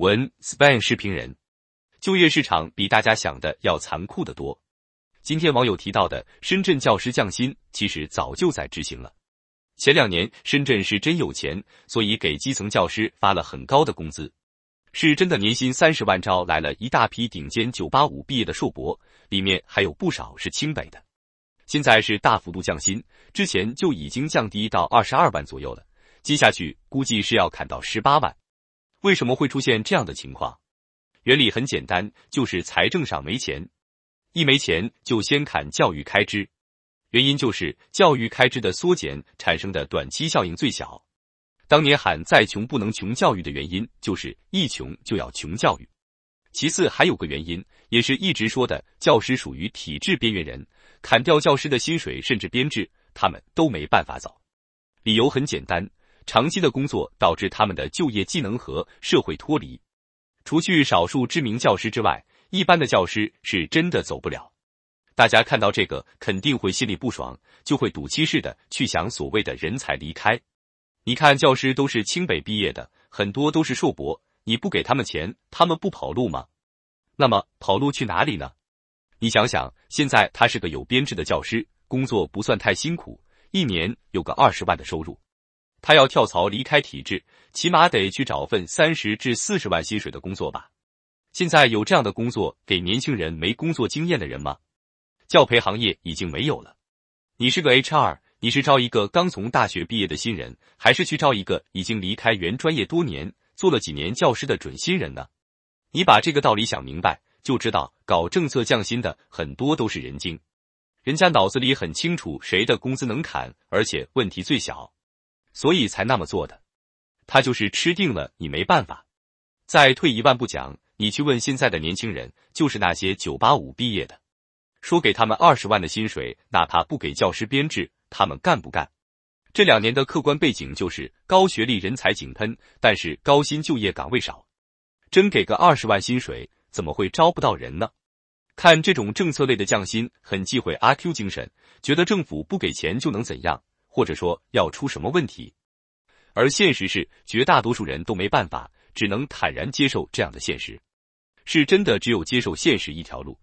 文 span 视频人，就业市场比大家想的要残酷的多。今天网友提到的深圳教师降薪，其实早就在执行了。前两年深圳是真有钱，所以给基层教师发了很高的工资，是真的年薪三十万招来了一大批顶尖九八五毕业的硕博，里面还有不少是清北的。现在是大幅度降薪，之前就已经降低到二十二万左右了，接下去估计是要砍到十八万。为什么会出现这样的情况？原理很简单，就是财政上没钱，一没钱就先砍教育开支。原因就是教育开支的缩减产生的短期效应最小。当年喊“再穷不能穷教育”的原因就是一穷就要穷教育。其次还有个原因，也是一直说的，教师属于体制边缘人，砍掉教师的薪水甚至编制，他们都没办法走。理由很简单。长期的工作导致他们的就业技能和社会脱离。除去少数知名教师之外，一般的教师是真的走不了。大家看到这个肯定会心里不爽，就会赌气似的去想所谓的人才离开。你看，教师都是清北毕业的，很多都是硕博，你不给他们钱，他们不跑路吗？那么跑路去哪里呢？你想想，现在他是个有编制的教师，工作不算太辛苦，一年有个二十万的收入。他要跳槽离开体制，起码得去找份三十至四十万薪水的工作吧？现在有这样的工作给年轻人没工作经验的人吗？教培行业已经没有了。你是个 HR，你是招一个刚从大学毕业的新人，还是去招一个已经离开原专业多年、做了几年教师的准新人呢？你把这个道理想明白，就知道搞政策降薪的很多都是人精，人家脑子里很清楚谁的工资能砍，而且问题最小。所以才那么做的，他就是吃定了你没办法。再退一万步讲，你去问现在的年轻人，就是那些九八五毕业的，说给他们二十万的薪水，哪怕不给教师编制，他们干不干？这两年的客观背景就是高学历人才井喷，但是高薪就业岗位少。真给个二十万薪水，怎么会招不到人呢？看这种政策类的降薪，很忌讳阿 Q 精神，觉得政府不给钱就能怎样，或者说要出什么问题。而现实是，绝大多数人都没办法，只能坦然接受这样的现实，是真的，只有接受现实一条路。